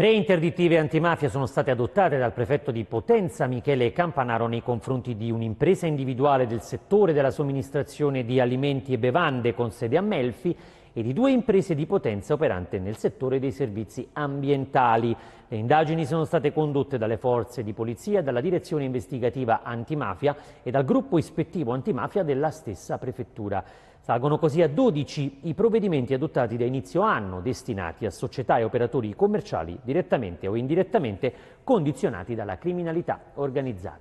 Tre interdittive antimafia sono state adottate dal prefetto di Potenza Michele Campanaro nei confronti di un'impresa individuale del settore della somministrazione di alimenti e bevande con sede a Melfi e di due imprese di potenza operante nel settore dei servizi ambientali. Le indagini sono state condotte dalle forze di polizia, dalla direzione investigativa antimafia e dal gruppo ispettivo antimafia della stessa prefettura. Salgono così a 12 i provvedimenti adottati da inizio anno destinati a società e operatori commerciali direttamente o indirettamente condizionati dalla criminalità organizzata.